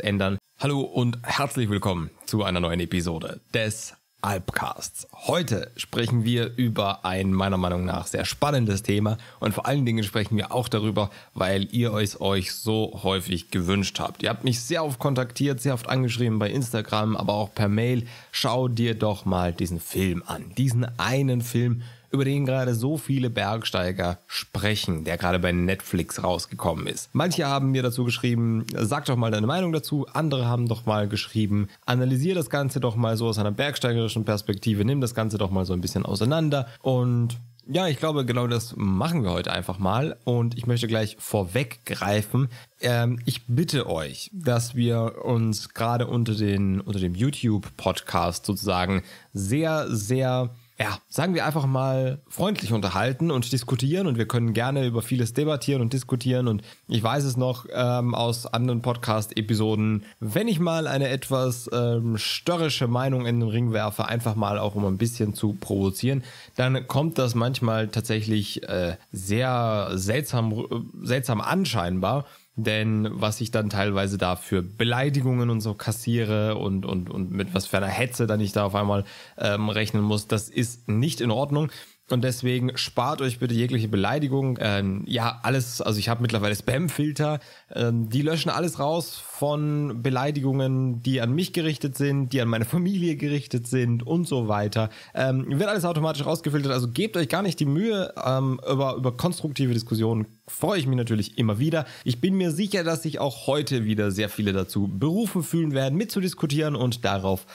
ändern. Hallo und herzlich willkommen zu einer neuen Episode des Alpcasts. Heute sprechen wir über ein meiner Meinung nach sehr spannendes Thema und vor allen Dingen sprechen wir auch darüber, weil ihr es euch so häufig gewünscht habt. Ihr habt mich sehr oft kontaktiert, sehr oft angeschrieben bei Instagram, aber auch per Mail. Schau dir doch mal diesen Film an. Diesen einen Film über den gerade so viele Bergsteiger sprechen, der gerade bei Netflix rausgekommen ist. Manche haben mir dazu geschrieben, sag doch mal deine Meinung dazu, andere haben doch mal geschrieben, analysier das Ganze doch mal so aus einer bergsteigerischen Perspektive, nimm das Ganze doch mal so ein bisschen auseinander und ja, ich glaube, genau das machen wir heute einfach mal. Und ich möchte gleich vorweggreifen. Ähm, ich bitte euch, dass wir uns gerade unter, den, unter dem YouTube-Podcast sozusagen sehr, sehr ja, sagen wir einfach mal freundlich unterhalten und diskutieren und wir können gerne über vieles debattieren und diskutieren und ich weiß es noch ähm, aus anderen Podcast-Episoden, wenn ich mal eine etwas ähm, störrische Meinung in den Ring werfe, einfach mal auch um ein bisschen zu provozieren, dann kommt das manchmal tatsächlich äh, sehr seltsam, äh, seltsam anscheinbar denn was ich dann teilweise da für Beleidigungen und so kassiere und, und, und mit was für einer Hetze dann ich da auf einmal ähm, rechnen muss, das ist nicht in Ordnung. Und deswegen spart euch bitte jegliche Beleidigung. Ähm, ja, alles, also ich habe mittlerweile Spam-Filter. Ähm, die löschen alles raus von Beleidigungen, die an mich gerichtet sind, die an meine Familie gerichtet sind und so weiter. Ähm, wird alles automatisch rausgefiltert, also gebt euch gar nicht die Mühe. ähm, über, über konstruktive Diskussionen freue ich mich natürlich immer wieder. Ich bin mir sicher, dass sich auch heute wieder sehr viele dazu berufen fühlen werden, mitzudiskutieren und darauf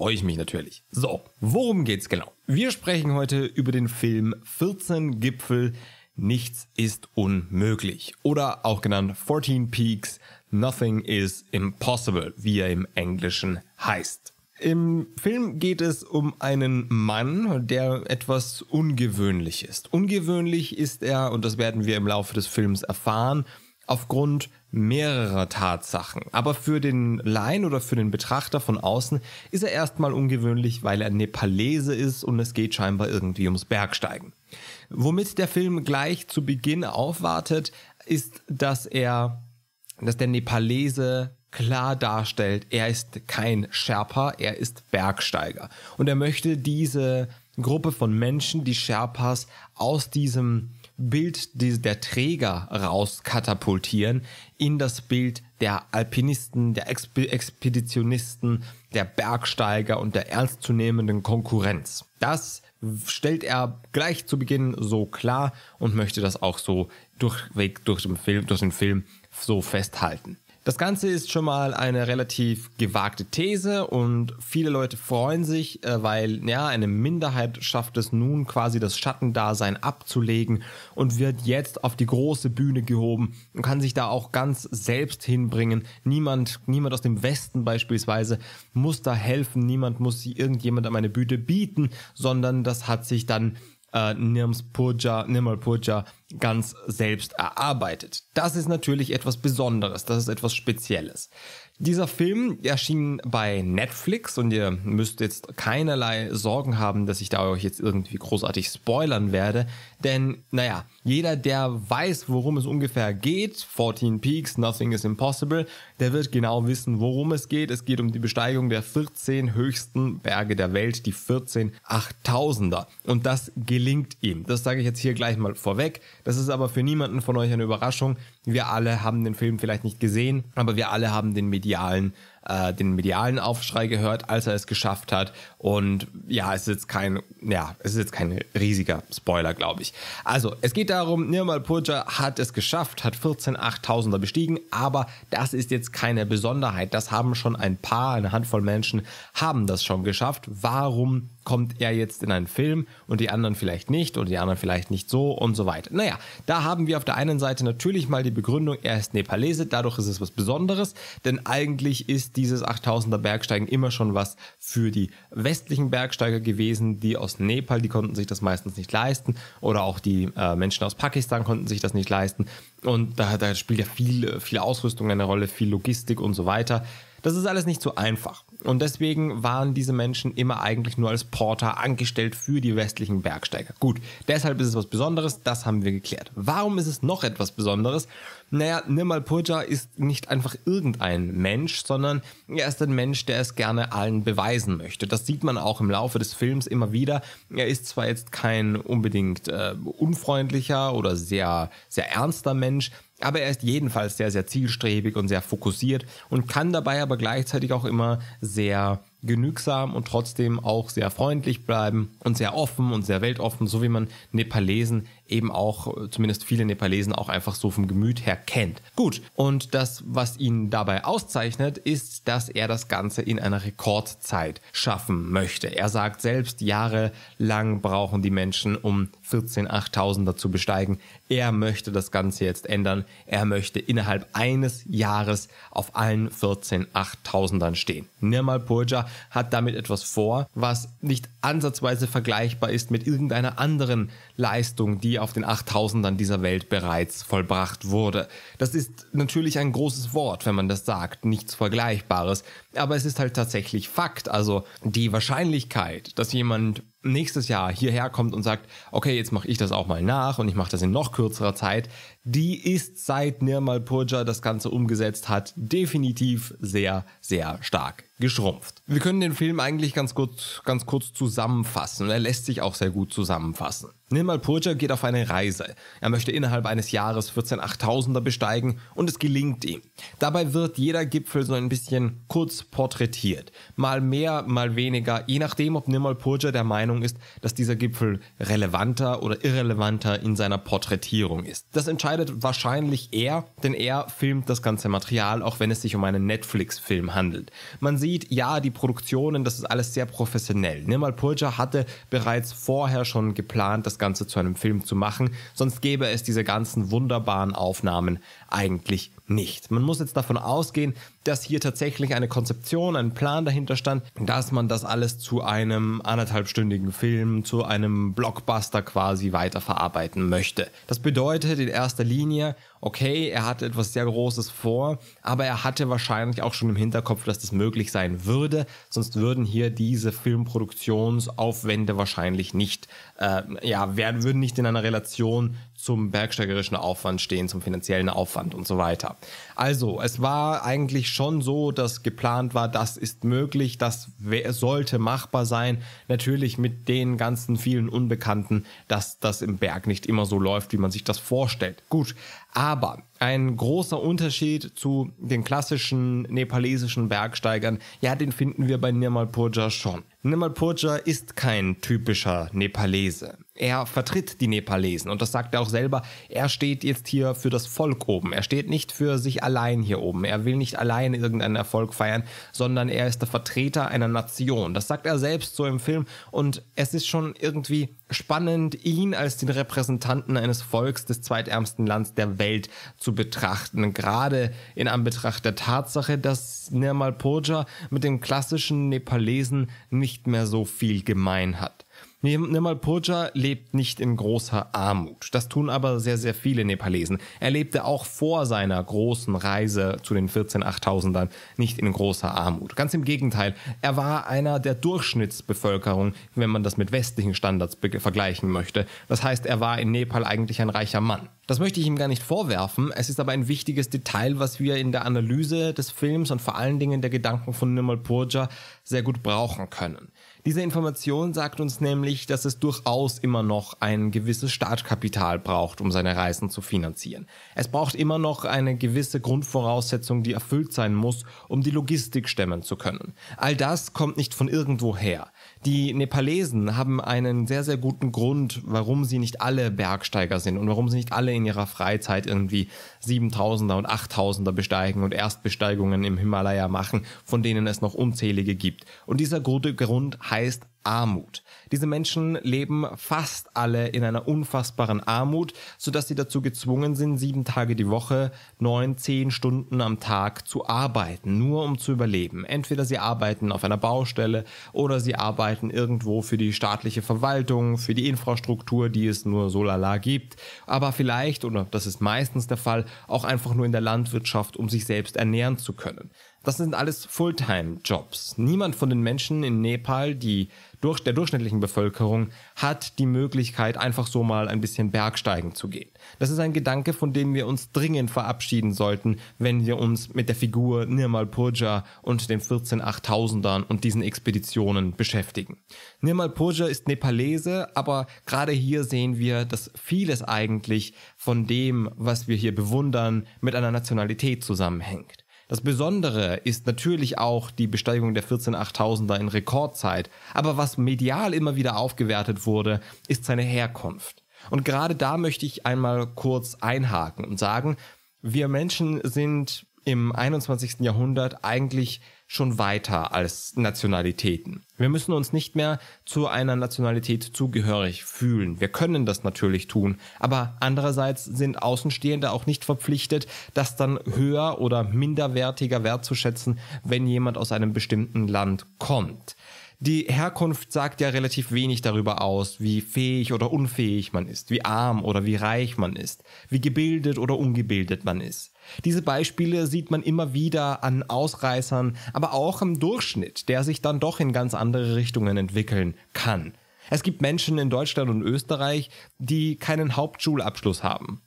freue ich mich natürlich. So, worum geht's genau? Wir sprechen heute über den Film 14 Gipfel, nichts ist unmöglich. Oder auch genannt 14 Peaks, nothing is impossible, wie er im Englischen heißt. Im Film geht es um einen Mann, der etwas ungewöhnlich ist. Ungewöhnlich ist er, und das werden wir im Laufe des Films erfahren, aufgrund mehrerer Tatsachen. Aber für den Laien oder für den Betrachter von außen ist er erstmal ungewöhnlich, weil er Nepalese ist und es geht scheinbar irgendwie ums Bergsteigen. Womit der Film gleich zu Beginn aufwartet, ist, dass er, dass der Nepalese klar darstellt, er ist kein Sherpa, er ist Bergsteiger. Und er möchte diese Gruppe von Menschen, die Sherpas, aus diesem Bild die, der Träger rauskatapultieren in das Bild der Alpinisten, der Expe Expeditionisten, der Bergsteiger und der ernstzunehmenden Konkurrenz. Das stellt er gleich zu Beginn so klar und möchte das auch so durchweg durch den Film, durch den Film so festhalten. Das Ganze ist schon mal eine relativ gewagte These und viele Leute freuen sich, äh, weil ja, eine Minderheit schafft es nun quasi das Schattendasein abzulegen und wird jetzt auf die große Bühne gehoben und kann sich da auch ganz selbst hinbringen. Niemand, niemand aus dem Westen beispielsweise muss da helfen, niemand muss sie irgendjemand an meine Bühne bieten, sondern das hat sich dann äh, Nirmal Purja ganz selbst erarbeitet. Das ist natürlich etwas Besonderes, das ist etwas Spezielles. Dieser Film erschien bei Netflix und ihr müsst jetzt keinerlei Sorgen haben, dass ich da euch jetzt irgendwie großartig spoilern werde. Denn, naja, jeder, der weiß, worum es ungefähr geht, 14 Peaks, Nothing is Impossible, der wird genau wissen, worum es geht. Es geht um die Besteigung der 14 höchsten Berge der Welt, die 14 8000er. Und das gelingt ihm. Das sage ich jetzt hier gleich mal vorweg. Das ist aber für niemanden von euch eine Überraschung. Wir alle haben den Film vielleicht nicht gesehen, aber wir alle haben den medialen äh, den medialen Aufschrei gehört, als er es geschafft hat. Und ja, es ist jetzt kein, ja, es ist jetzt kein riesiger Spoiler, glaube ich. Also, es geht darum, Nirmal Purja hat es geschafft, hat 14 8000er bestiegen, aber das ist jetzt keine Besonderheit. Das haben schon ein paar, eine Handvoll Menschen haben das schon geschafft. Warum kommt er jetzt in einen Film und die anderen vielleicht nicht und die anderen vielleicht nicht so und so weiter. Naja, da haben wir auf der einen Seite natürlich mal die Begründung, er ist Nepalese, dadurch ist es was Besonderes, denn eigentlich ist dieses 8000er Bergsteigen immer schon was für die westlichen Bergsteiger gewesen, die aus Nepal, die konnten sich das meistens nicht leisten oder auch die äh, Menschen aus Pakistan konnten sich das nicht leisten und da, da spielt ja viel, äh, viel Ausrüstung eine Rolle, viel Logistik und so weiter. Das ist alles nicht so einfach. Und deswegen waren diese Menschen immer eigentlich nur als Porter angestellt für die westlichen Bergsteiger. Gut, deshalb ist es was Besonderes, das haben wir geklärt. Warum ist es noch etwas Besonderes? naja, Nirmal Purja ist nicht einfach irgendein Mensch, sondern er ist ein Mensch, der es gerne allen beweisen möchte. Das sieht man auch im Laufe des Films immer wieder. Er ist zwar jetzt kein unbedingt äh, unfreundlicher oder sehr, sehr ernster Mensch, aber er ist jedenfalls sehr, sehr zielstrebig und sehr fokussiert und kann dabei aber gleichzeitig auch immer sehr genügsam und trotzdem auch sehr freundlich bleiben und sehr offen und sehr weltoffen, so wie man Nepalesen eben auch, zumindest viele Nepalesen auch einfach so vom Gemüt her kennt. Gut, und das, was ihn dabei auszeichnet, ist, dass er das Ganze in einer Rekordzeit schaffen möchte. Er sagt selbst, jahrelang brauchen die Menschen, um 14 8000er zu besteigen. Er möchte das Ganze jetzt ändern. Er möchte innerhalb eines Jahres auf allen 14 8000ern stehen. Nirmal Purja hat damit etwas vor, was nicht ansatzweise vergleichbar ist mit irgendeiner anderen Leistung, die auf den 8000ern dieser Welt bereits vollbracht wurde. Das ist natürlich ein großes Wort, wenn man das sagt, nichts Vergleichbares aber es ist halt tatsächlich Fakt. Also die Wahrscheinlichkeit, dass jemand nächstes Jahr hierher kommt und sagt, okay, jetzt mache ich das auch mal nach und ich mache das in noch kürzerer Zeit, die ist seit Nirmal Purja das Ganze umgesetzt hat, definitiv sehr, sehr stark geschrumpft. Wir können den Film eigentlich ganz kurz, ganz kurz zusammenfassen. Er lässt sich auch sehr gut zusammenfassen. Nirmal Purja geht auf eine Reise. Er möchte innerhalb eines Jahres 14 8000er besteigen und es gelingt ihm. Dabei wird jeder Gipfel so ein bisschen kurz porträtiert. Mal mehr, mal weniger, je nachdem, ob Nirmal Purja der Meinung ist, dass dieser Gipfel relevanter oder irrelevanter in seiner Porträtierung ist. Das entscheidet entscheidet wahrscheinlich er, denn er filmt das ganze Material, auch wenn es sich um einen Netflix-Film handelt. Man sieht, ja, die Produktionen, das ist alles sehr professionell. Nirmal Purja hatte bereits vorher schon geplant, das Ganze zu einem Film zu machen, sonst gäbe es diese ganzen wunderbaren Aufnahmen eigentlich nicht. Man muss jetzt davon ausgehen, dass hier tatsächlich eine Konzeption, ein Plan dahinter stand, dass man das alles zu einem anderthalbstündigen Film, zu einem Blockbuster quasi weiterverarbeiten möchte. Das bedeutet in erster Linie, okay, er hatte etwas sehr Großes vor, aber er hatte wahrscheinlich auch schon im Hinterkopf, dass das möglich sein würde, sonst würden hier diese Filmproduktionsaufwände wahrscheinlich nicht, äh, ja, werden, würden nicht in einer Relation zum bergsteigerischen Aufwand stehen, zum finanziellen Aufwand und so weiter. Also, es war eigentlich schon so, dass geplant war, das ist möglich, das sollte machbar sein. Natürlich mit den ganzen vielen Unbekannten, dass das im Berg nicht immer so läuft, wie man sich das vorstellt. Gut, aber ein großer Unterschied zu den klassischen nepalesischen Bergsteigern, ja, den finden wir bei Nirmal Purja schon. Nirmal Purja ist kein typischer Nepalese. Er vertritt die Nepalesen und das sagt er auch selber. Er steht jetzt hier für das Volk oben. Er steht nicht für sich allein allein hier oben. Er will nicht allein irgendeinen Erfolg feiern, sondern er ist der Vertreter einer Nation. Das sagt er selbst so im Film und es ist schon irgendwie spannend, ihn als den Repräsentanten eines Volks des zweitärmsten Landes der Welt zu betrachten. Gerade in Anbetracht der Tatsache, dass Nirmal Purja mit dem klassischen Nepalesen nicht mehr so viel gemein hat. Nirmal Purja lebt nicht in großer Armut. Das tun aber sehr, sehr viele Nepalesen. Er lebte auch vor seiner großen Reise zu den 14 8000ern nicht in großer Armut. Ganz im Gegenteil, er war einer der Durchschnittsbevölkerung, wenn man das mit westlichen Standards vergleichen möchte. Das heißt, er war in Nepal eigentlich ein reicher Mann. Das möchte ich ihm gar nicht vorwerfen. Es ist aber ein wichtiges Detail, was wir in der Analyse des Films und vor allen Dingen der Gedanken von Nimal Purja sehr gut brauchen können. Diese Information sagt uns nämlich, dass es durchaus immer noch ein gewisses Startkapital braucht, um seine Reisen zu finanzieren. Es braucht immer noch eine gewisse Grundvoraussetzung, die erfüllt sein muss, um die Logistik stemmen zu können. All das kommt nicht von irgendwoher. Die Nepalesen haben einen sehr, sehr guten Grund, warum sie nicht alle Bergsteiger sind und warum sie nicht alle in ihrer Freizeit irgendwie 7000er und 8000er besteigen und Erstbesteigungen im Himalaya machen, von denen es noch unzählige gibt. Und dieser gute Grund heißt Armut. Diese Menschen leben fast alle in einer unfassbaren Armut, sodass sie dazu gezwungen sind, sieben Tage die Woche, neun, zehn Stunden am Tag zu arbeiten, nur um zu überleben. Entweder sie arbeiten auf einer Baustelle oder sie arbeiten irgendwo für die staatliche Verwaltung, für die Infrastruktur, die es nur so lala gibt, aber vielleicht, oder das ist meistens der Fall, auch einfach nur in der Landwirtschaft, um sich selbst ernähren zu können. Das sind alles Fulltime-Jobs. Niemand von den Menschen in Nepal, die durch der durchschnittlichen Bevölkerung, hat die Möglichkeit, einfach so mal ein bisschen Bergsteigen zu gehen. Das ist ein Gedanke, von dem wir uns dringend verabschieden sollten, wenn wir uns mit der Figur Nirmal Purja und den 14 ern und diesen Expeditionen beschäftigen. Nirmal Purja ist Nepalese, aber gerade hier sehen wir, dass vieles eigentlich von dem, was wir hier bewundern, mit einer Nationalität zusammenhängt. Das Besondere ist natürlich auch die Besteigung der 14800er in Rekordzeit, aber was medial immer wieder aufgewertet wurde, ist seine Herkunft. Und gerade da möchte ich einmal kurz einhaken und sagen, wir Menschen sind im 21. Jahrhundert eigentlich schon weiter als Nationalitäten. Wir müssen uns nicht mehr zu einer Nationalität zugehörig fühlen. Wir können das natürlich tun, aber andererseits sind Außenstehende auch nicht verpflichtet, das dann höher oder minderwertiger wertzuschätzen, wenn jemand aus einem bestimmten Land kommt. Die Herkunft sagt ja relativ wenig darüber aus, wie fähig oder unfähig man ist, wie arm oder wie reich man ist, wie gebildet oder ungebildet man ist. Diese Beispiele sieht man immer wieder an Ausreißern, aber auch im Durchschnitt, der sich dann doch in ganz andere Richtungen entwickeln kann. Es gibt Menschen in Deutschland und Österreich, die keinen Hauptschulabschluss haben.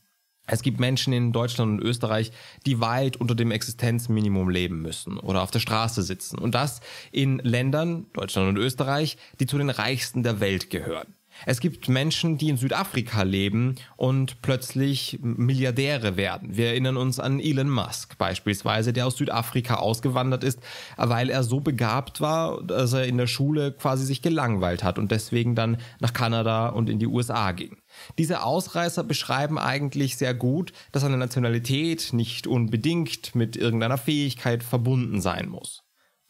Es gibt Menschen in Deutschland und Österreich, die weit unter dem Existenzminimum leben müssen oder auf der Straße sitzen. Und das in Ländern, Deutschland und Österreich, die zu den reichsten der Welt gehören. Es gibt Menschen, die in Südafrika leben und plötzlich Milliardäre werden. Wir erinnern uns an Elon Musk beispielsweise, der aus Südafrika ausgewandert ist, weil er so begabt war, dass er in der Schule quasi sich gelangweilt hat und deswegen dann nach Kanada und in die USA ging. Diese Ausreißer beschreiben eigentlich sehr gut, dass eine Nationalität nicht unbedingt mit irgendeiner Fähigkeit verbunden sein muss.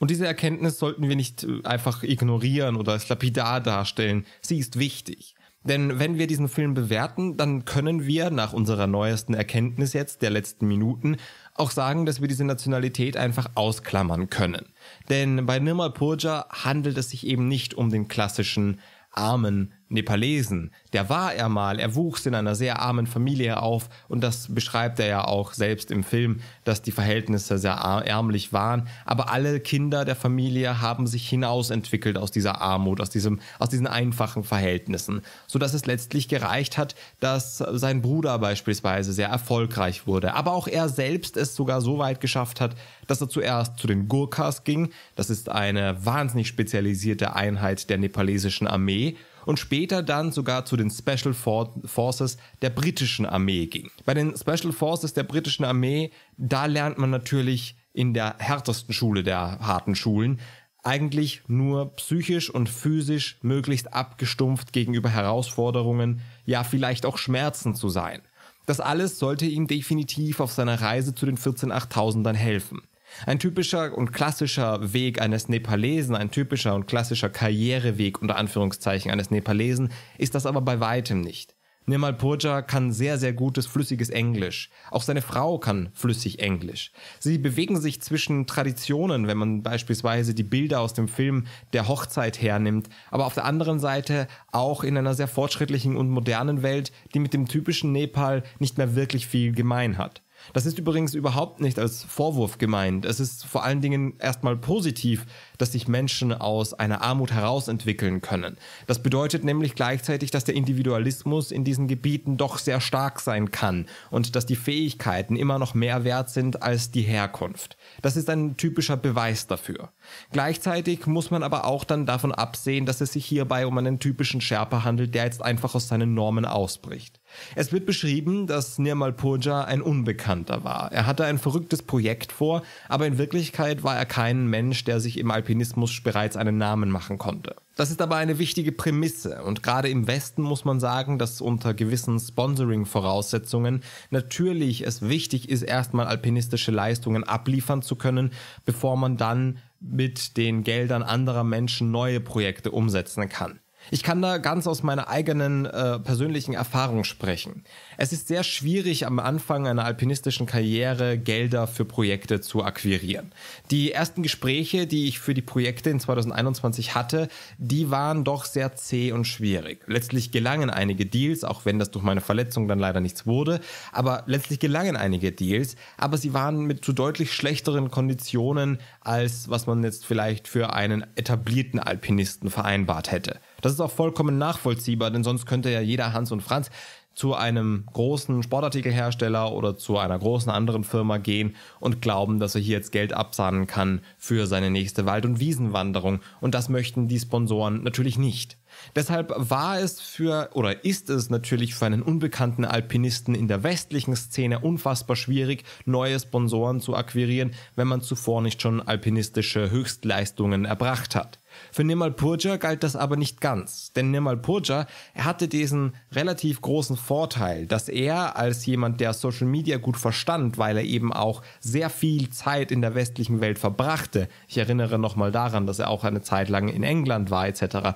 Und diese Erkenntnis sollten wir nicht äh, einfach ignorieren oder als lapidar darstellen. Sie ist wichtig. Denn wenn wir diesen Film bewerten, dann können wir nach unserer neuesten Erkenntnis jetzt der letzten Minuten auch sagen, dass wir diese Nationalität einfach ausklammern können. Denn bei Nirmal Purja handelt es sich eben nicht um den klassischen armen Nepalesen, der war er mal. Er wuchs in einer sehr armen Familie auf und das beschreibt er ja auch selbst im Film, dass die Verhältnisse sehr ärmlich waren. Aber alle Kinder der Familie haben sich hinausentwickelt aus dieser Armut, aus, diesem, aus diesen einfachen Verhältnissen, sodass es letztlich gereicht hat, dass sein Bruder beispielsweise sehr erfolgreich wurde. Aber auch er selbst es sogar so weit geschafft hat, dass er zuerst zu den Gurkhas ging. Das ist eine wahnsinnig spezialisierte Einheit der nepalesischen Armee und später dann sogar zu den den Special Forces der britischen Armee ging. Bei den Special Forces der britischen Armee, da lernt man natürlich in der härtesten Schule der harten Schulen, eigentlich nur psychisch und physisch möglichst abgestumpft gegenüber Herausforderungen, ja vielleicht auch Schmerzen zu sein. Das alles sollte ihm definitiv auf seiner Reise zu den 14.800ern helfen. Ein typischer und klassischer Weg eines Nepalesen, ein typischer und klassischer Karriereweg unter Anführungszeichen eines Nepalesen ist das aber bei weitem nicht. Nirmal Purja kann sehr, sehr gutes, flüssiges Englisch. Auch seine Frau kann flüssig Englisch. Sie bewegen sich zwischen Traditionen, wenn man beispielsweise die Bilder aus dem Film der Hochzeit hernimmt, aber auf der anderen Seite auch in einer sehr fortschrittlichen und modernen Welt, die mit dem typischen Nepal nicht mehr wirklich viel gemein hat. Das ist übrigens überhaupt nicht als Vorwurf gemeint. Es ist vor allen Dingen erstmal positiv, dass sich Menschen aus einer Armut herausentwickeln können. Das bedeutet nämlich gleichzeitig, dass der Individualismus in diesen Gebieten doch sehr stark sein kann und dass die Fähigkeiten immer noch mehr wert sind als die Herkunft. Das ist ein typischer Beweis dafür. Gleichzeitig muss man aber auch dann davon absehen, dass es sich hierbei um einen typischen Sherpa handelt, der jetzt einfach aus seinen Normen ausbricht. Es wird beschrieben, dass Nirmal Purja ein Unbekannter war. Er hatte ein verrücktes Projekt vor, aber in Wirklichkeit war er kein Mensch, der sich im Alpinismus Alpinismus bereits einen Namen machen konnte. Das ist aber eine wichtige Prämisse und gerade im Westen muss man sagen, dass unter gewissen Sponsoring-Voraussetzungen natürlich es wichtig ist, erstmal alpinistische Leistungen abliefern zu können, bevor man dann mit den Geldern anderer Menschen neue Projekte umsetzen kann. Ich kann da ganz aus meiner eigenen äh, persönlichen Erfahrung sprechen. Es ist sehr schwierig, am Anfang einer alpinistischen Karriere Gelder für Projekte zu akquirieren. Die ersten Gespräche, die ich für die Projekte in 2021 hatte, die waren doch sehr zäh und schwierig. Letztlich gelangen einige Deals, auch wenn das durch meine Verletzung dann leider nichts wurde, aber letztlich gelangen einige Deals, aber sie waren mit zu deutlich schlechteren Konditionen, als was man jetzt vielleicht für einen etablierten Alpinisten vereinbart hätte. Das ist auch vollkommen nachvollziehbar, denn sonst könnte ja jeder Hans und Franz zu einem großen Sportartikelhersteller oder zu einer großen anderen Firma gehen und glauben, dass er hier jetzt Geld absahnen kann für seine nächste Wald- und Wiesenwanderung. Und das möchten die Sponsoren natürlich nicht. Deshalb war es für oder ist es natürlich für einen unbekannten Alpinisten in der westlichen Szene unfassbar schwierig, neue Sponsoren zu akquirieren, wenn man zuvor nicht schon alpinistische Höchstleistungen erbracht hat. Für Nirmal Purja galt das aber nicht ganz, denn Nirmal Purja hatte diesen relativ großen Vorteil, dass er als jemand, der Social Media gut verstand, weil er eben auch sehr viel Zeit in der westlichen Welt verbrachte, ich erinnere nochmal daran, dass er auch eine Zeit lang in England war etc.,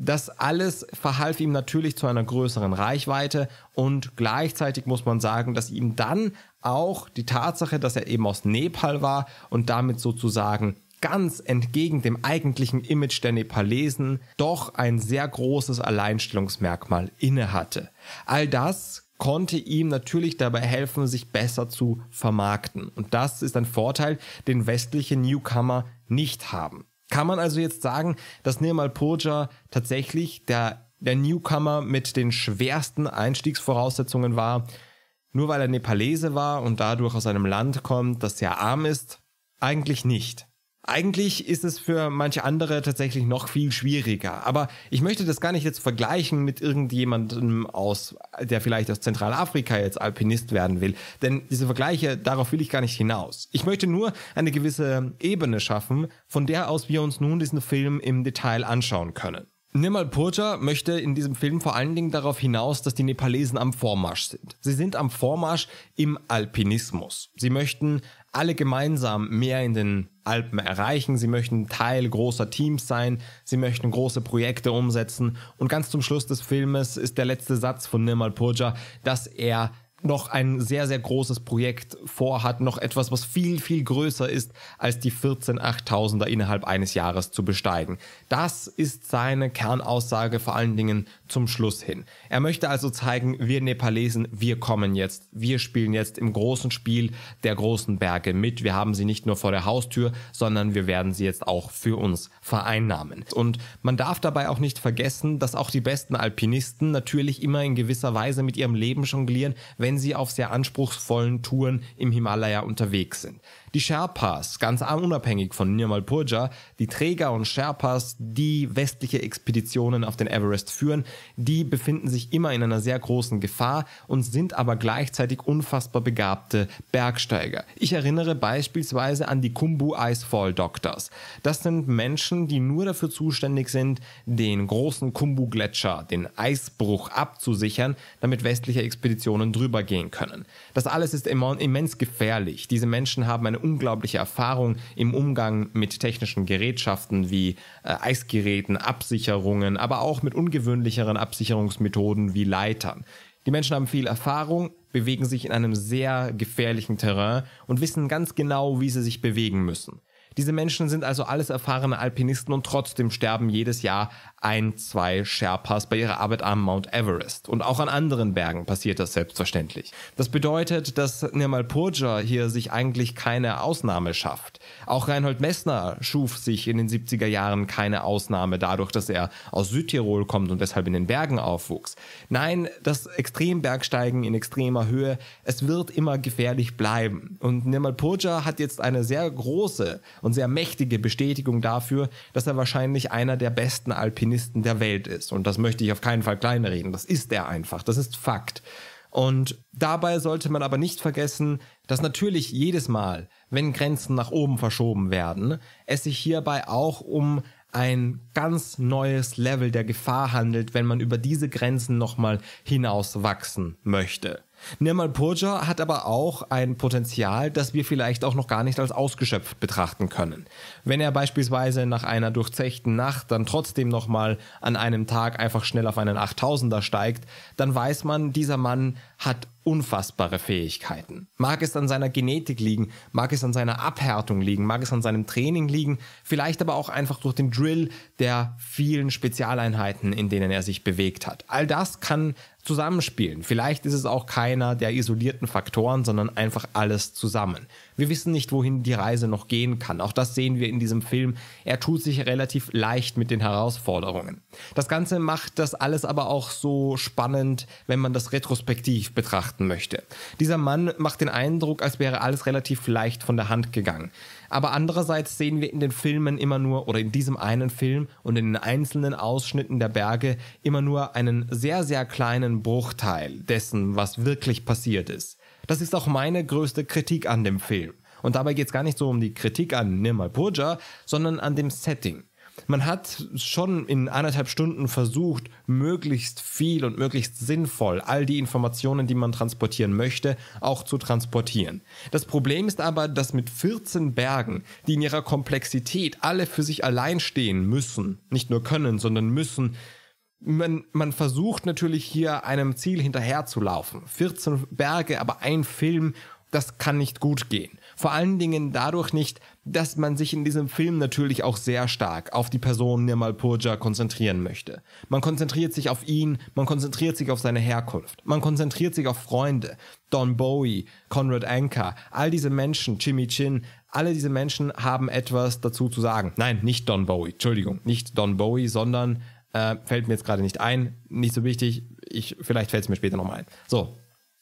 das alles verhalf ihm natürlich zu einer größeren Reichweite und gleichzeitig muss man sagen, dass ihm dann auch die Tatsache, dass er eben aus Nepal war und damit sozusagen ganz entgegen dem eigentlichen Image der Nepalesen doch ein sehr großes Alleinstellungsmerkmal innehatte. All das konnte ihm natürlich dabei helfen, sich besser zu vermarkten. Und das ist ein Vorteil, den westliche Newcomer nicht haben. Kann man also jetzt sagen, dass Nirmal Purja tatsächlich der, der Newcomer mit den schwersten Einstiegsvoraussetzungen war? Nur weil er Nepalese war und dadurch aus einem Land kommt, das sehr arm ist? Eigentlich nicht. Eigentlich ist es für manche andere tatsächlich noch viel schwieriger. Aber ich möchte das gar nicht jetzt vergleichen mit irgendjemandem aus, der vielleicht aus Zentralafrika jetzt Alpinist werden will. Denn diese Vergleiche, darauf will ich gar nicht hinaus. Ich möchte nur eine gewisse Ebene schaffen, von der aus wir uns nun diesen Film im Detail anschauen können. Nirmal Purja möchte in diesem Film vor allen Dingen darauf hinaus, dass die Nepalesen am Vormarsch sind. Sie sind am Vormarsch im Alpinismus. Sie möchten alle gemeinsam mehr in den Alpen erreichen. Sie möchten Teil großer Teams sein, sie möchten große Projekte umsetzen. Und ganz zum Schluss des Filmes ist der letzte Satz von Nirmal Purja, dass er noch ein sehr, sehr großes Projekt vorhat, noch etwas, was viel, viel größer ist, als die 14 8000er innerhalb eines Jahres zu besteigen. Das ist seine Kernaussage vor allen Dingen zum Schluss hin. Er möchte also zeigen, wir Nepalesen, wir kommen jetzt, wir spielen jetzt im großen Spiel der großen Berge mit. Wir haben sie nicht nur vor der Haustür, sondern wir werden sie jetzt auch für uns vereinnahmen. Und man darf dabei auch nicht vergessen, dass auch die besten Alpinisten natürlich immer in gewisser Weise mit ihrem Leben jonglieren, wenn wenn sie auf sehr anspruchsvollen Touren im Himalaya unterwegs sind. Die Sherpas, ganz unabhängig von Nirmal Purja, die Träger und Sherpas, die westliche Expeditionen auf den Everest führen, die befinden sich immer in einer sehr großen Gefahr und sind aber gleichzeitig unfassbar begabte Bergsteiger. Ich erinnere beispielsweise an die Kumbu Icefall Doctors. Das sind Menschen, die nur dafür zuständig sind, den großen Kumbu-Gletscher, den Eisbruch abzusichern, damit westliche Expeditionen drüber gehen können. Das alles ist immens gefährlich. Diese Menschen haben eine unglaubliche Erfahrung im Umgang mit technischen Gerätschaften wie äh, Eisgeräten, Absicherungen, aber auch mit ungewöhnlicheren Absicherungsmethoden wie Leitern. Die Menschen haben viel Erfahrung, bewegen sich in einem sehr gefährlichen Terrain und wissen ganz genau, wie sie sich bewegen müssen. Diese Menschen sind also alles erfahrene Alpinisten und trotzdem sterben jedes Jahr ein, zwei Sherpas bei ihrer Arbeit am Mount Everest. Und auch an anderen Bergen passiert das selbstverständlich. Das bedeutet, dass Nirmal Purja hier sich eigentlich keine Ausnahme schafft. Auch Reinhold Messner schuf sich in den 70er Jahren keine Ausnahme dadurch, dass er aus Südtirol kommt und deshalb in den Bergen aufwuchs. Nein, das Extrembergsteigen in extremer Höhe, es wird immer gefährlich bleiben. Und Nirmal Purja hat jetzt eine sehr große und sehr mächtige Bestätigung dafür, dass er wahrscheinlich einer der besten Alpinisten Opportunisten der Welt ist. Und das möchte ich auf keinen Fall kleinreden. Das ist er einfach. Das ist Fakt. Und dabei sollte man aber nicht vergessen, dass natürlich jedes Mal, wenn Grenzen nach oben verschoben werden, es sich hierbei auch um ein ganz neues Level der Gefahr handelt, wenn man über diese Grenzen nochmal hinauswachsen möchte. Nirmal Purja hat aber auch ein Potenzial, das wir vielleicht auch noch gar nicht als ausgeschöpft betrachten können. Wenn er beispielsweise nach einer durchzechten Nacht dann trotzdem nochmal an einem Tag einfach schnell auf einen 8000er steigt, dann weiß man, dieser Mann hat unfassbare Fähigkeiten. Mag es an seiner Genetik liegen, mag es an seiner Abhärtung liegen, mag es an seinem Training liegen, vielleicht aber auch einfach durch den Drill der vielen Spezialeinheiten, in denen er sich bewegt hat. All das kann zusammenspielen. Vielleicht ist es auch keiner der isolierten Faktoren, sondern einfach alles zusammen. Wir wissen nicht, wohin die Reise noch gehen kann. Auch das sehen wir in diesem Film. Er tut sich relativ leicht mit den Herausforderungen. Das Ganze macht das alles aber auch so spannend, wenn man das retrospektiv betrachten möchte. Dieser Mann macht den Eindruck, als wäre alles relativ leicht von der Hand gegangen. Aber andererseits sehen wir in den Filmen immer nur, oder in diesem einen Film und in den einzelnen Ausschnitten der Berge immer nur einen sehr, sehr kleinen Bruchteil dessen, was wirklich passiert ist. Das ist auch meine größte Kritik an dem Film. Und dabei geht es gar nicht so um die Kritik an Nirmal Nirmalpurja, sondern an dem Setting. Man hat schon in anderthalb Stunden versucht, möglichst viel und möglichst sinnvoll all die Informationen, die man transportieren möchte, auch zu transportieren. Das Problem ist aber, dass mit 14 Bergen, die in ihrer Komplexität alle für sich allein stehen müssen, nicht nur können, sondern müssen, man, man versucht natürlich hier einem Ziel hinterherzulaufen. 14 Berge, aber ein Film, das kann nicht gut gehen. Vor allen Dingen dadurch nicht, dass man sich in diesem Film natürlich auch sehr stark auf die Person Nirmal Purja konzentrieren möchte. Man konzentriert sich auf ihn, man konzentriert sich auf seine Herkunft, man konzentriert sich auf Freunde, Don Bowie, Conrad Anker, all diese Menschen, Jimmy Chin, alle diese Menschen haben etwas dazu zu sagen. Nein, nicht Don Bowie, Entschuldigung, nicht Don Bowie, sondern äh, fällt mir jetzt gerade nicht ein, nicht so wichtig. Ich, vielleicht fällt es mir später nochmal ein. So,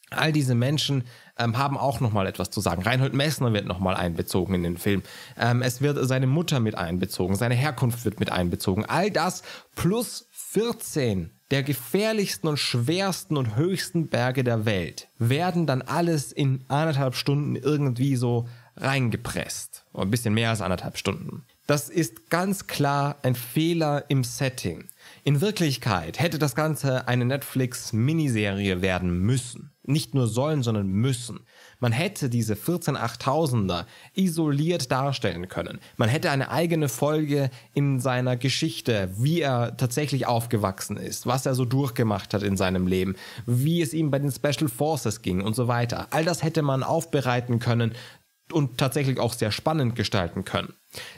All diese Menschen ähm, haben auch nochmal etwas zu sagen. Reinhold Messner wird nochmal einbezogen in den Film. Ähm, es wird seine Mutter mit einbezogen, seine Herkunft wird mit einbezogen. All das plus 14 der gefährlichsten und schwersten und höchsten Berge der Welt werden dann alles in anderthalb Stunden irgendwie so reingepresst. Ein bisschen mehr als anderthalb Stunden. Das ist ganz klar ein Fehler im Setting. In Wirklichkeit hätte das Ganze eine Netflix-Miniserie werden müssen. Nicht nur sollen, sondern müssen. Man hätte diese 14 8000er isoliert darstellen können. Man hätte eine eigene Folge in seiner Geschichte, wie er tatsächlich aufgewachsen ist, was er so durchgemacht hat in seinem Leben, wie es ihm bei den Special Forces ging und so weiter. All das hätte man aufbereiten können und tatsächlich auch sehr spannend gestalten können.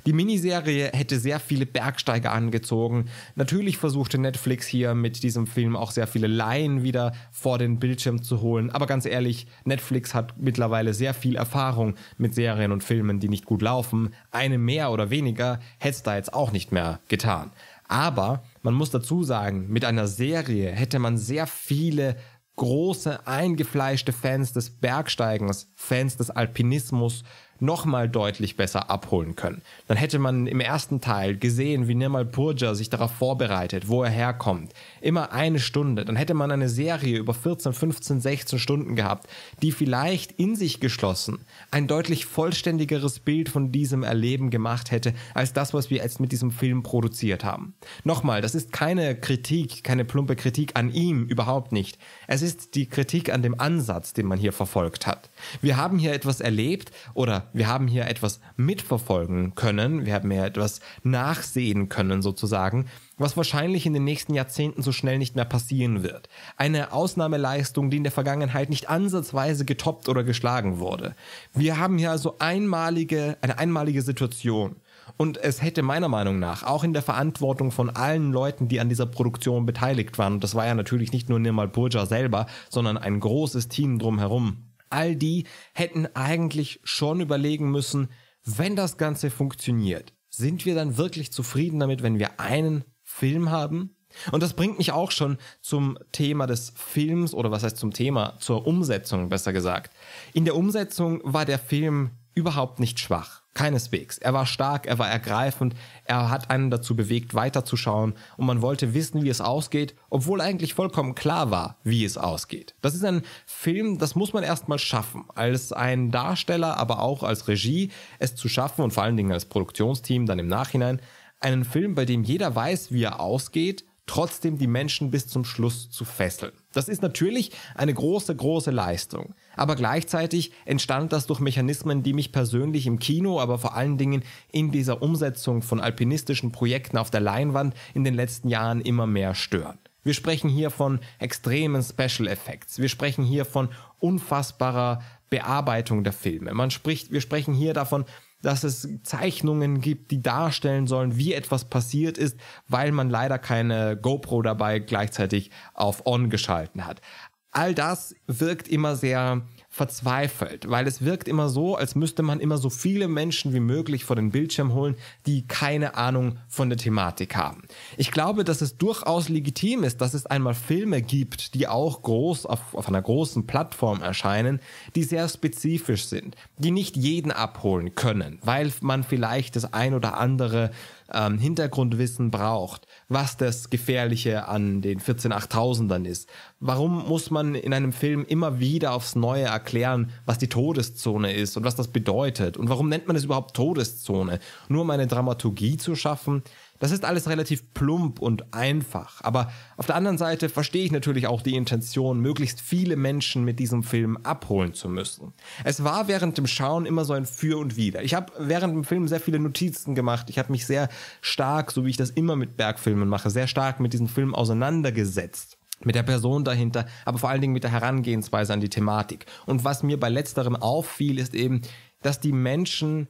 Die Miniserie hätte sehr viele Bergsteiger angezogen. Natürlich versuchte Netflix hier mit diesem Film auch sehr viele Laien wieder vor den Bildschirm zu holen. Aber ganz ehrlich, Netflix hat mittlerweile sehr viel Erfahrung mit Serien und Filmen, die nicht gut laufen. Eine mehr oder weniger hätte es da jetzt auch nicht mehr getan. Aber man muss dazu sagen, mit einer Serie hätte man sehr viele große eingefleischte Fans des Bergsteigens, Fans des Alpinismus, nochmal deutlich besser abholen können. Dann hätte man im ersten Teil gesehen, wie Nirmal Purja sich darauf vorbereitet, wo er herkommt. Immer eine Stunde. Dann hätte man eine Serie über 14, 15, 16 Stunden gehabt, die vielleicht in sich geschlossen ein deutlich vollständigeres Bild von diesem Erleben gemacht hätte, als das, was wir jetzt mit diesem Film produziert haben. Nochmal, das ist keine Kritik, keine plumpe Kritik an ihm, überhaupt nicht. Es ist die Kritik an dem Ansatz, den man hier verfolgt hat. Wir haben hier etwas erlebt oder wir haben hier etwas mitverfolgen können, wir haben hier etwas nachsehen können sozusagen, was wahrscheinlich in den nächsten Jahrzehnten so schnell nicht mehr passieren wird. Eine Ausnahmeleistung, die in der Vergangenheit nicht ansatzweise getoppt oder geschlagen wurde. Wir haben hier also einmalige, eine einmalige Situation. Und es hätte meiner Meinung nach auch in der Verantwortung von allen Leuten, die an dieser Produktion beteiligt waren, und das war ja natürlich nicht nur Nirmal Purja selber, sondern ein großes Team drumherum, all die hätten eigentlich schon überlegen müssen, wenn das Ganze funktioniert, sind wir dann wirklich zufrieden damit, wenn wir einen Film haben? Und das bringt mich auch schon zum Thema des Films oder was heißt zum Thema, zur Umsetzung besser gesagt. In der Umsetzung war der Film überhaupt nicht schwach. Keineswegs. Er war stark, er war ergreifend, er hat einen dazu bewegt, weiterzuschauen und man wollte wissen, wie es ausgeht, obwohl eigentlich vollkommen klar war, wie es ausgeht. Das ist ein Film, das muss man erstmal schaffen, als ein Darsteller, aber auch als Regie, es zu schaffen und vor allen Dingen als Produktionsteam dann im Nachhinein, einen Film, bei dem jeder weiß, wie er ausgeht, trotzdem die Menschen bis zum Schluss zu fesseln. Das ist natürlich eine große, große Leistung aber gleichzeitig entstand das durch Mechanismen, die mich persönlich im Kino, aber vor allen Dingen in dieser Umsetzung von alpinistischen Projekten auf der Leinwand in den letzten Jahren immer mehr stören. Wir sprechen hier von extremen Special Effects. Wir sprechen hier von unfassbarer Bearbeitung der Filme. Man spricht, wir sprechen hier davon, dass es Zeichnungen gibt, die darstellen sollen, wie etwas passiert ist, weil man leider keine GoPro dabei gleichzeitig auf On geschalten hat all das wirkt immer sehr verzweifelt, weil es wirkt immer so, als müsste man immer so viele Menschen wie möglich vor den Bildschirm holen, die keine Ahnung von der Thematik haben. Ich glaube, dass es durchaus legitim ist, dass es einmal Filme gibt, die auch groß auf, auf einer großen Plattform erscheinen, die sehr spezifisch sind, die nicht jeden abholen können, weil man vielleicht das ein oder andere ähm, Hintergrundwissen braucht was das Gefährliche an den 14800ern ist. Warum muss man in einem Film immer wieder aufs Neue erklären, was die Todeszone ist und was das bedeutet? Und warum nennt man es überhaupt Todeszone? Nur um eine Dramaturgie zu schaffen, das ist alles relativ plump und einfach, aber auf der anderen Seite verstehe ich natürlich auch die Intention, möglichst viele Menschen mit diesem Film abholen zu müssen. Es war während dem Schauen immer so ein Für und Wider. Ich habe während dem Film sehr viele Notizen gemacht. Ich habe mich sehr stark, so wie ich das immer mit Bergfilmen mache, sehr stark mit diesem Film auseinandergesetzt mit der Person dahinter, aber vor allen Dingen mit der Herangehensweise an die Thematik. Und was mir bei letzterem auffiel, ist eben, dass die Menschen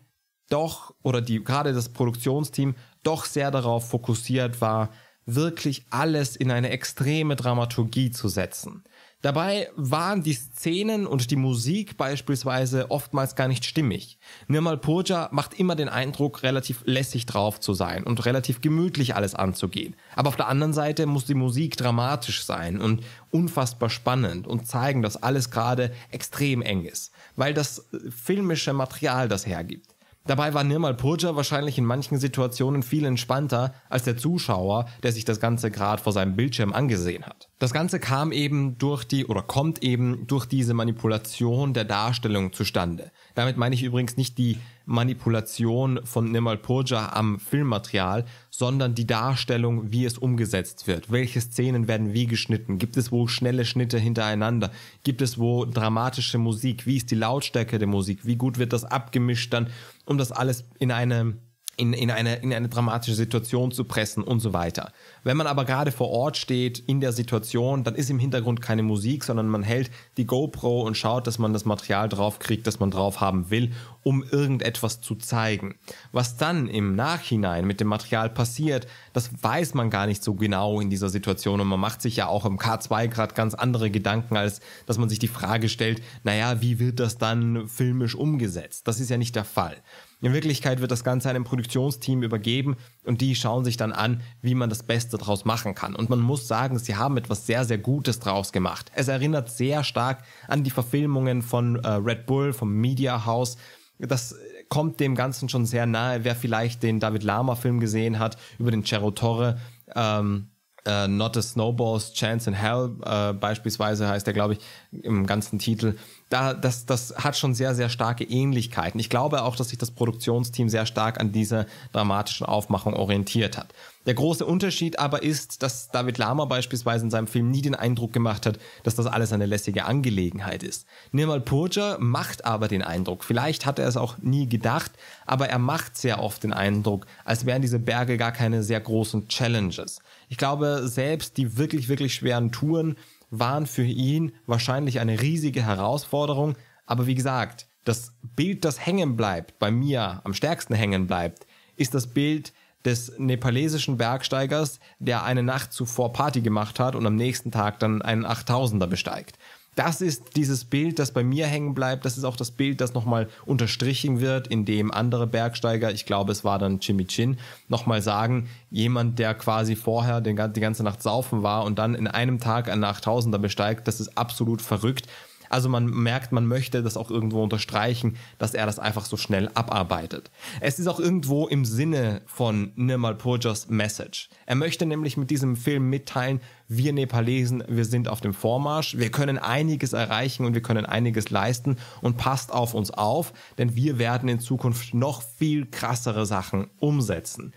doch oder die gerade das Produktionsteam doch sehr darauf fokussiert war, wirklich alles in eine extreme Dramaturgie zu setzen. Dabei waren die Szenen und die Musik beispielsweise oftmals gar nicht stimmig. Nirmal Purja macht immer den Eindruck, relativ lässig drauf zu sein und relativ gemütlich alles anzugehen. Aber auf der anderen Seite muss die Musik dramatisch sein und unfassbar spannend und zeigen, dass alles gerade extrem eng ist, weil das filmische Material das hergibt. Dabei war Nirmal Purja wahrscheinlich in manchen Situationen viel entspannter als der Zuschauer, der sich das Ganze gerade vor seinem Bildschirm angesehen hat. Das Ganze kam eben durch die oder kommt eben durch diese Manipulation der Darstellung zustande. Damit meine ich übrigens nicht die Manipulation von Nimal Purja am Filmmaterial, sondern die Darstellung, wie es umgesetzt wird. Welche Szenen werden wie geschnitten? Gibt es wo schnelle Schnitte hintereinander? Gibt es wo dramatische Musik? Wie ist die Lautstärke der Musik? Wie gut wird das abgemischt dann, um das alles in einem in, in, eine, in eine dramatische Situation zu pressen und so weiter. Wenn man aber gerade vor Ort steht, in der Situation, dann ist im Hintergrund keine Musik, sondern man hält die GoPro und schaut, dass man das Material drauf kriegt, das man drauf haben will, um irgendetwas zu zeigen. Was dann im Nachhinein mit dem Material passiert, das weiß man gar nicht so genau in dieser Situation und man macht sich ja auch im K2 gerade ganz andere Gedanken, als dass man sich die Frage stellt, naja, wie wird das dann filmisch umgesetzt? Das ist ja nicht der Fall. In Wirklichkeit wird das Ganze einem Produktionsteam übergeben und die schauen sich dann an, wie man das Beste draus machen kann. Und man muss sagen, sie haben etwas sehr, sehr Gutes draus gemacht. Es erinnert sehr stark an die Verfilmungen von äh, Red Bull, vom Media House. Das kommt dem Ganzen schon sehr nahe. Wer vielleicht den David Lama-Film gesehen hat über den Cerro Torre, ähm, Uh, Not a Snowball's Chance in Hell uh, beispielsweise heißt er, glaube ich, im ganzen Titel. Da, das, das hat schon sehr, sehr starke Ähnlichkeiten. Ich glaube auch, dass sich das Produktionsteam sehr stark an dieser dramatischen Aufmachung orientiert hat. Der große Unterschied aber ist, dass David Lama beispielsweise in seinem Film nie den Eindruck gemacht hat, dass das alles eine lässige Angelegenheit ist. Nirmal Purja macht aber den Eindruck, vielleicht hat er es auch nie gedacht, aber er macht sehr oft den Eindruck, als wären diese Berge gar keine sehr großen Challenges. Ich glaube, selbst die wirklich, wirklich schweren Touren waren für ihn wahrscheinlich eine riesige Herausforderung. Aber wie gesagt, das Bild, das hängen bleibt, bei mir am stärksten hängen bleibt, ist das Bild des nepalesischen Bergsteigers, der eine Nacht zuvor Party gemacht hat und am nächsten Tag dann einen 8000er besteigt das ist dieses Bild, das bei mir hängen bleibt. Das ist auch das Bild, das nochmal unterstrichen wird, indem andere Bergsteiger, ich glaube, es war dann Jimmy Chin, nochmal sagen, jemand, der quasi vorher die ganze Nacht saufen war und dann in einem Tag einen 8000er besteigt, das ist absolut verrückt. Also man merkt, man möchte das auch irgendwo unterstreichen, dass er das einfach so schnell abarbeitet. Es ist auch irgendwo im Sinne von Nirmal Purjas Message. Er möchte nämlich mit diesem Film mitteilen, wir Nepalesen, wir sind auf dem Vormarsch, wir können einiges erreichen und wir können einiges leisten und passt auf uns auf, denn wir werden in Zukunft noch viel krassere Sachen umsetzen.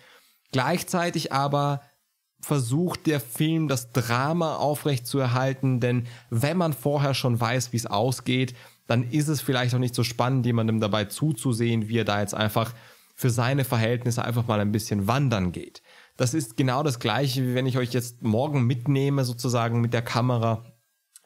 Gleichzeitig aber versucht der Film das Drama aufrechtzuerhalten, denn wenn man vorher schon weiß, wie es ausgeht, dann ist es vielleicht auch nicht so spannend, jemandem dabei zuzusehen, wie er da jetzt einfach für seine Verhältnisse einfach mal ein bisschen wandern geht. Das ist genau das gleiche, wie wenn ich euch jetzt morgen mitnehme, sozusagen mit der Kamera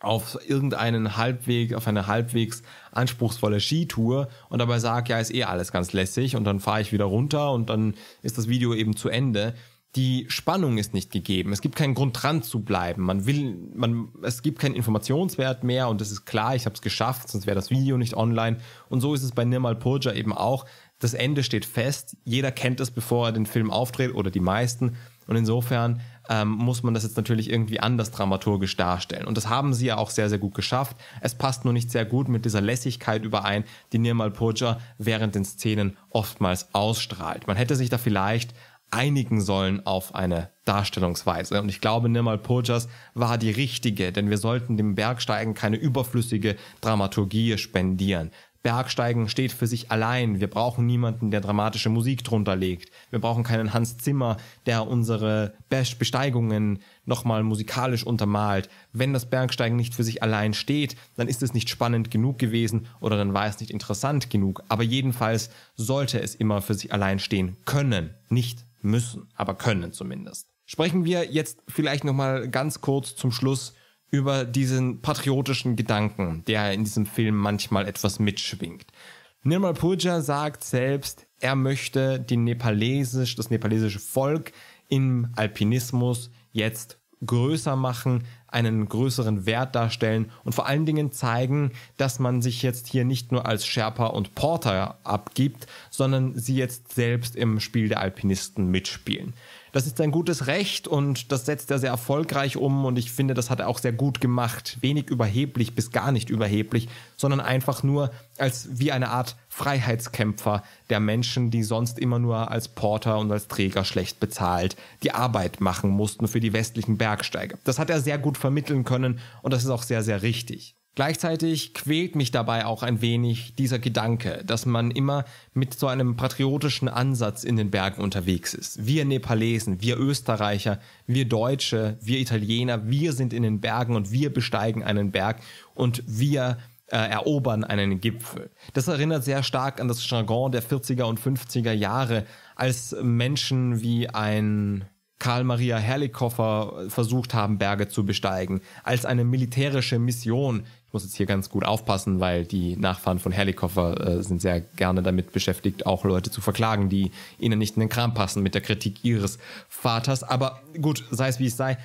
auf irgendeinen Halbweg, auf eine halbwegs anspruchsvolle Skitour und dabei sage, ja, ist eh alles ganz lässig und dann fahre ich wieder runter und dann ist das Video eben zu Ende die Spannung ist nicht gegeben. Es gibt keinen Grund dran zu bleiben. Man will, man, es gibt keinen Informationswert mehr und es ist klar, ich habe es geschafft, sonst wäre das Video nicht online. Und so ist es bei Nirmal Purja eben auch. Das Ende steht fest. Jeder kennt es, bevor er den Film auftritt oder die meisten. Und insofern ähm, muss man das jetzt natürlich irgendwie anders dramaturgisch darstellen. Und das haben sie ja auch sehr, sehr gut geschafft. Es passt nur nicht sehr gut mit dieser Lässigkeit überein, die Nirmal Purja während den Szenen oftmals ausstrahlt. Man hätte sich da vielleicht einigen sollen auf eine Darstellungsweise. Und ich glaube, Nirmal Pojas war die richtige, denn wir sollten dem Bergsteigen keine überflüssige Dramaturgie spendieren. Bergsteigen steht für sich allein. Wir brauchen niemanden, der dramatische Musik drunter legt. Wir brauchen keinen Hans Zimmer, der unsere Besteigungen nochmal musikalisch untermalt. Wenn das Bergsteigen nicht für sich allein steht, dann ist es nicht spannend genug gewesen oder dann war es nicht interessant genug. Aber jedenfalls sollte es immer für sich allein stehen können, nicht müssen, aber können zumindest. Sprechen wir jetzt vielleicht nochmal ganz kurz zum Schluss über diesen patriotischen Gedanken, der in diesem Film manchmal etwas mitschwingt. Nirmal Purja sagt selbst, er möchte die nepalesisch, das nepalesische Volk im Alpinismus jetzt größer machen einen größeren Wert darstellen und vor allen Dingen zeigen, dass man sich jetzt hier nicht nur als Sherpa und Porter abgibt, sondern sie jetzt selbst im Spiel der Alpinisten mitspielen das ist sein gutes Recht und das setzt er sehr erfolgreich um und ich finde, das hat er auch sehr gut gemacht. Wenig überheblich bis gar nicht überheblich, sondern einfach nur als wie eine Art Freiheitskämpfer der Menschen, die sonst immer nur als Porter und als Träger schlecht bezahlt die Arbeit machen mussten für die westlichen Bergsteiger. Das hat er sehr gut vermitteln können und das ist auch sehr, sehr richtig. Gleichzeitig quält mich dabei auch ein wenig dieser Gedanke, dass man immer mit so einem patriotischen Ansatz in den Bergen unterwegs ist. Wir Nepalesen, wir Österreicher, wir Deutsche, wir Italiener, wir sind in den Bergen und wir besteigen einen Berg und wir äh, erobern einen Gipfel. Das erinnert sehr stark an das Jargon der 40er und 50er Jahre, als Menschen wie ein Karl Maria Herlikoffer versucht haben, Berge zu besteigen, als eine militärische Mission muss jetzt hier ganz gut aufpassen, weil die Nachfahren von Herlikoffer äh, sind sehr gerne damit beschäftigt, auch Leute zu verklagen, die ihnen nicht in den Kram passen mit der Kritik ihres Vaters. Aber gut, sei es wie es sei.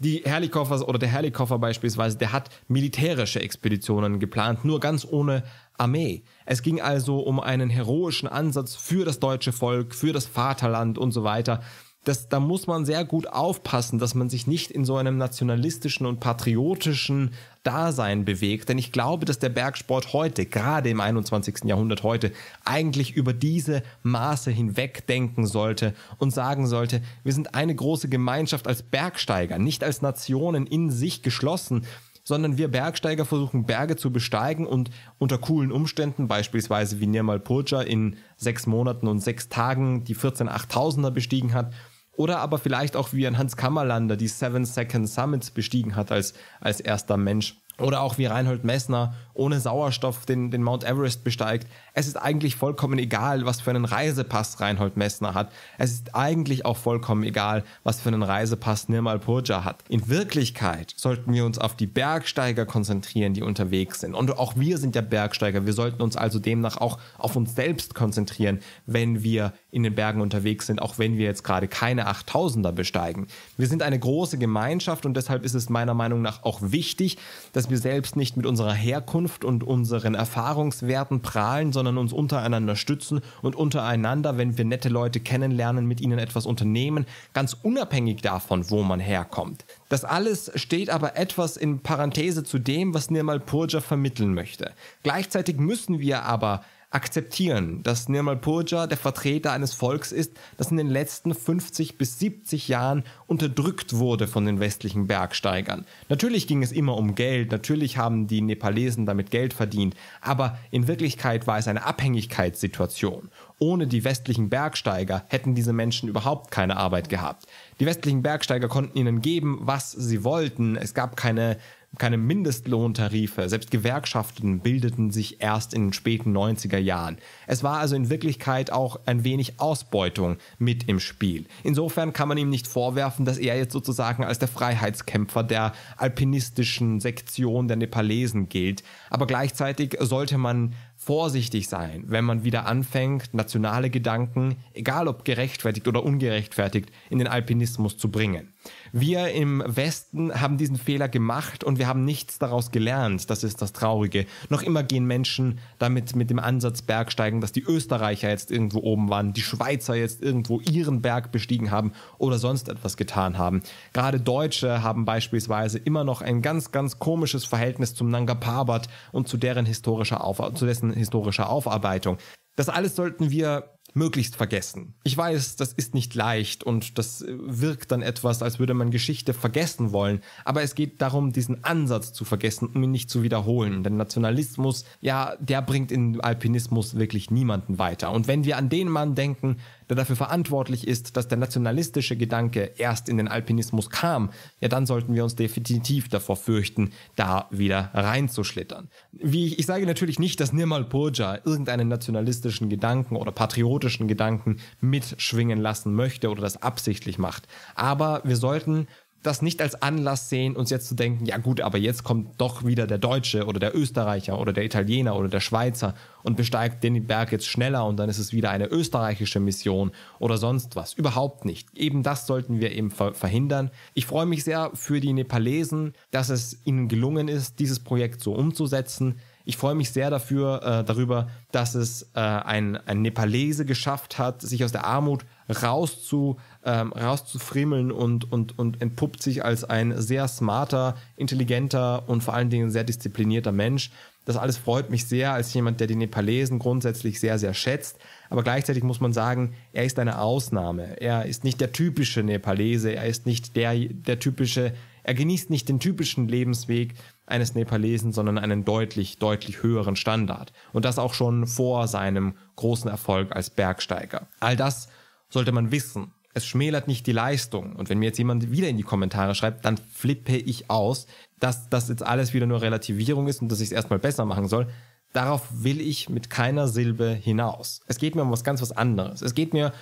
Die Herlikoffers oder der Herlikoffer beispielsweise, der hat militärische Expeditionen geplant, nur ganz ohne Armee. Es ging also um einen heroischen Ansatz für das deutsche Volk, für das Vaterland und so weiter das, da muss man sehr gut aufpassen, dass man sich nicht in so einem nationalistischen und patriotischen Dasein bewegt. Denn ich glaube, dass der Bergsport heute, gerade im 21. Jahrhundert heute, eigentlich über diese Maße hinweg denken sollte und sagen sollte, wir sind eine große Gemeinschaft als Bergsteiger, nicht als Nationen in sich geschlossen, sondern wir Bergsteiger versuchen Berge zu besteigen und unter coolen Umständen, beispielsweise wie Nirmal Purja in sechs Monaten und sechs Tagen die 14 Achttausender bestiegen hat oder aber vielleicht auch wie ein Hans Kammerlander die Seven Second Summits bestiegen hat als, als erster Mensch oder auch wie Reinhold Messner ohne Sauerstoff den, den Mount Everest besteigt. Es ist eigentlich vollkommen egal, was für einen Reisepass Reinhold Messner hat. Es ist eigentlich auch vollkommen egal, was für einen Reisepass Nirmal Purja hat. In Wirklichkeit sollten wir uns auf die Bergsteiger konzentrieren, die unterwegs sind. Und auch wir sind ja Bergsteiger. Wir sollten uns also demnach auch auf uns selbst konzentrieren, wenn wir in den Bergen unterwegs sind, auch wenn wir jetzt gerade keine 8000er besteigen. Wir sind eine große Gemeinschaft und deshalb ist es meiner Meinung nach auch wichtig, dass wir selbst nicht mit unserer Herkunft und unseren Erfahrungswerten prahlen, sondern uns untereinander stützen und untereinander, wenn wir nette Leute kennenlernen, mit ihnen etwas unternehmen, ganz unabhängig davon, wo man herkommt. Das alles steht aber etwas in Parenthese zu dem, was Nirmal Purja vermitteln möchte. Gleichzeitig müssen wir aber akzeptieren, dass Nirmal Purja der Vertreter eines Volks ist, das in den letzten 50 bis 70 Jahren unterdrückt wurde von den westlichen Bergsteigern. Natürlich ging es immer um Geld, natürlich haben die Nepalesen damit Geld verdient, aber in Wirklichkeit war es eine Abhängigkeitssituation. Ohne die westlichen Bergsteiger hätten diese Menschen überhaupt keine Arbeit gehabt. Die westlichen Bergsteiger konnten ihnen geben, was sie wollten. Es gab keine keine Mindestlohntarife. Selbst Gewerkschaften bildeten sich erst in den späten 90er Jahren. Es war also in Wirklichkeit auch ein wenig Ausbeutung mit im Spiel. Insofern kann man ihm nicht vorwerfen, dass er jetzt sozusagen als der Freiheitskämpfer der alpinistischen Sektion der Nepalesen gilt. Aber gleichzeitig sollte man vorsichtig sein, wenn man wieder anfängt, nationale Gedanken, egal ob gerechtfertigt oder ungerechtfertigt, in den Alpinismus zu bringen. Wir im Westen haben diesen Fehler gemacht und wir haben nichts daraus gelernt. Das ist das Traurige. Noch immer gehen Menschen damit mit dem Ansatz Bergsteigen, dass die Österreicher jetzt irgendwo oben waren, die Schweizer jetzt irgendwo ihren Berg bestiegen haben oder sonst etwas getan haben. Gerade Deutsche haben beispielsweise immer noch ein ganz, ganz komisches Verhältnis zum Nanga Parbat und zu, deren historischer zu dessen historischer Aufarbeitung. Das alles sollten wir möglichst vergessen. Ich weiß, das ist nicht leicht und das äh, wirkt dann etwas, als würde man Geschichte vergessen wollen, aber es geht darum, diesen Ansatz zu vergessen, um ihn nicht zu wiederholen. Denn Nationalismus, ja, der bringt in Alpinismus wirklich niemanden weiter. Und wenn wir an den Mann denken, der dafür verantwortlich ist, dass der nationalistische Gedanke erst in den Alpinismus kam, ja dann sollten wir uns definitiv davor fürchten, da wieder reinzuschlittern. Wie ich, ich sage natürlich nicht, dass Nirmal Purja irgendeinen nationalistischen Gedanken oder patriotischen Gedanken mitschwingen lassen möchte oder das absichtlich macht, aber wir sollten das nicht als Anlass sehen, uns jetzt zu denken, ja gut, aber jetzt kommt doch wieder der Deutsche oder der Österreicher oder der Italiener oder der Schweizer und besteigt den Berg jetzt schneller und dann ist es wieder eine österreichische Mission oder sonst was. Überhaupt nicht. Eben das sollten wir eben verhindern. Ich freue mich sehr für die Nepalesen, dass es ihnen gelungen ist, dieses Projekt so umzusetzen. Ich freue mich sehr dafür, äh, darüber, dass es äh, ein, ein Nepalese geschafft hat, sich aus der Armut rauszu, ähm, rauszufriemeln und, und, und entpuppt sich als ein sehr smarter, intelligenter und vor allen Dingen sehr disziplinierter Mensch. Das alles freut mich sehr als jemand, der die Nepalesen grundsätzlich sehr, sehr schätzt. Aber gleichzeitig muss man sagen, er ist eine Ausnahme. Er ist nicht der typische Nepalese, er ist nicht der, der typische, er genießt nicht den typischen Lebensweg eines Nepalesen, sondern einen deutlich, deutlich höheren Standard. Und das auch schon vor seinem großen Erfolg als Bergsteiger. All das sollte man wissen es schmälert nicht die Leistung. Und wenn mir jetzt jemand wieder in die Kommentare schreibt, dann flippe ich aus, dass das jetzt alles wieder nur Relativierung ist und dass ich es erstmal besser machen soll. Darauf will ich mit keiner Silbe hinaus. Es geht mir um was ganz was anderes. Es geht mir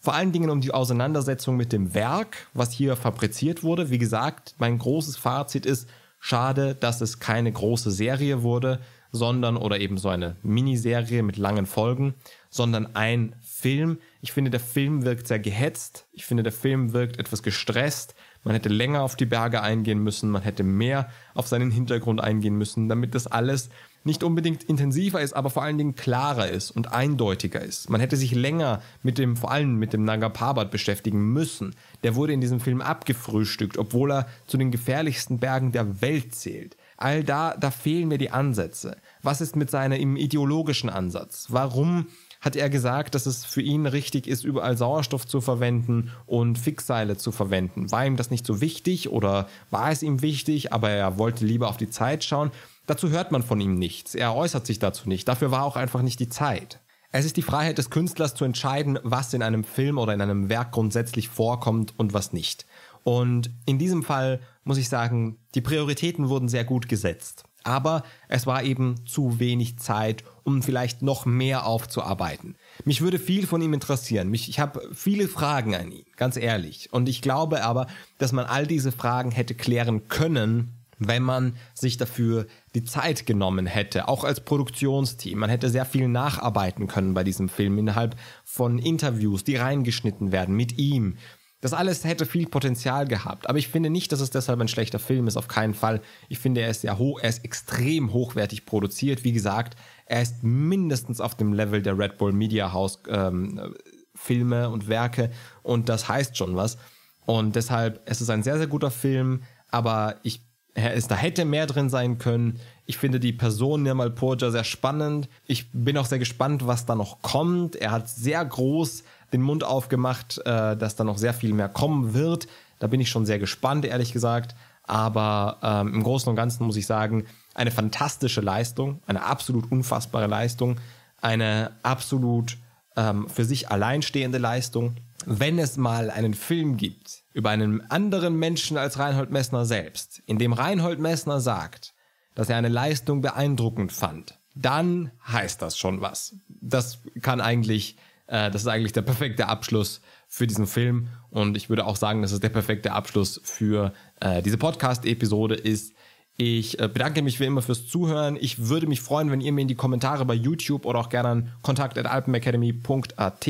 vor allen Dingen um die Auseinandersetzung mit dem Werk, was hier fabriziert wurde. Wie gesagt, mein großes Fazit ist, schade, dass es keine große Serie wurde, sondern oder eben so eine Miniserie mit langen Folgen, sondern ein Film, ich finde, der Film wirkt sehr gehetzt. Ich finde, der Film wirkt etwas gestresst. Man hätte länger auf die Berge eingehen müssen. Man hätte mehr auf seinen Hintergrund eingehen müssen, damit das alles nicht unbedingt intensiver ist, aber vor allen Dingen klarer ist und eindeutiger ist. Man hätte sich länger mit dem, vor allem mit dem Naga Parbat beschäftigen müssen. Der wurde in diesem Film abgefrühstückt, obwohl er zu den gefährlichsten Bergen der Welt zählt. All da, da fehlen mir die Ansätze. Was ist mit seinem ideologischen Ansatz? Warum hat er gesagt, dass es für ihn richtig ist, überall Sauerstoff zu verwenden und Fixseile zu verwenden. War ihm das nicht so wichtig oder war es ihm wichtig, aber er wollte lieber auf die Zeit schauen? Dazu hört man von ihm nichts. Er äußert sich dazu nicht. Dafür war auch einfach nicht die Zeit. Es ist die Freiheit des Künstlers zu entscheiden, was in einem Film oder in einem Werk grundsätzlich vorkommt und was nicht. Und in diesem Fall muss ich sagen, die Prioritäten wurden sehr gut gesetzt aber es war eben zu wenig Zeit, um vielleicht noch mehr aufzuarbeiten. Mich würde viel von ihm interessieren. Mich, ich habe viele Fragen an ihn, ganz ehrlich. Und ich glaube aber, dass man all diese Fragen hätte klären können, wenn man sich dafür die Zeit genommen hätte, auch als Produktionsteam. Man hätte sehr viel nacharbeiten können bei diesem Film innerhalb von Interviews, die reingeschnitten werden mit ihm, das alles hätte viel Potenzial gehabt. Aber ich finde nicht, dass es deshalb ein schlechter Film ist, auf keinen Fall. Ich finde, er ist ja hoch, er ist extrem hochwertig produziert. Wie gesagt, er ist mindestens auf dem Level der Red Bull Media House ähm, Filme und Werke. Und das heißt schon was. Und deshalb, es ist ein sehr, sehr guter Film, aber ich, da hätte mehr drin sein können. Ich finde die Person Nirmal Purja sehr spannend. Ich bin auch sehr gespannt, was da noch kommt. Er hat sehr groß den Mund aufgemacht, äh, dass da noch sehr viel mehr kommen wird. Da bin ich schon sehr gespannt, ehrlich gesagt. Aber ähm, im Großen und Ganzen muss ich sagen, eine fantastische Leistung, eine absolut unfassbare Leistung, eine absolut ähm, für sich alleinstehende Leistung. Wenn es mal einen Film gibt über einen anderen Menschen als Reinhold Messner selbst, in dem Reinhold Messner sagt, dass er eine Leistung beeindruckend fand, dann heißt das schon was. Das kann eigentlich äh, das ist eigentlich der perfekte Abschluss für diesen Film. Und ich würde auch sagen, dass es der perfekte Abschluss für äh, diese Podcast-Episode ist. Ich äh, bedanke mich wie immer fürs Zuhören. Ich würde mich freuen, wenn ihr mir in die Kommentare bei YouTube oder auch gerne an kontakt.alpenacademy.at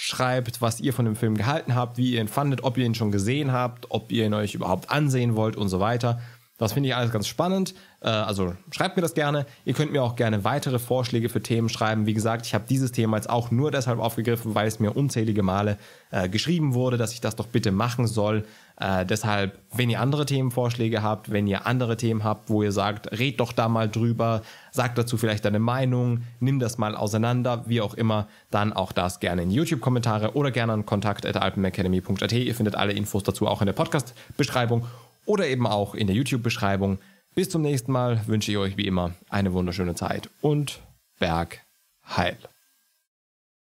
schreibt, was ihr von dem Film gehalten habt, wie ihr ihn fandet, ob ihr ihn schon gesehen habt, ob ihr ihn euch überhaupt ansehen wollt und so weiter. Das finde ich alles ganz spannend. Äh, also schreibt mir das gerne. Ihr könnt mir auch gerne weitere Vorschläge für Themen schreiben. Wie gesagt, ich habe dieses Thema jetzt auch nur deshalb aufgegriffen, weil es mir unzählige Male äh, geschrieben wurde, dass ich das doch bitte machen soll. Äh, deshalb, wenn ihr andere Themenvorschläge habt, wenn ihr andere Themen habt, wo ihr sagt, red doch da mal drüber, sag dazu vielleicht deine Meinung, nimm das mal auseinander, wie auch immer, dann auch das gerne in YouTube-Kommentare oder gerne an kontakt.alpenacademy.at. Ihr findet alle Infos dazu auch in der Podcast-Beschreibung oder eben auch in der YouTube-Beschreibung. Bis zum nächsten Mal wünsche ich euch wie immer eine wunderschöne Zeit und Berg heil.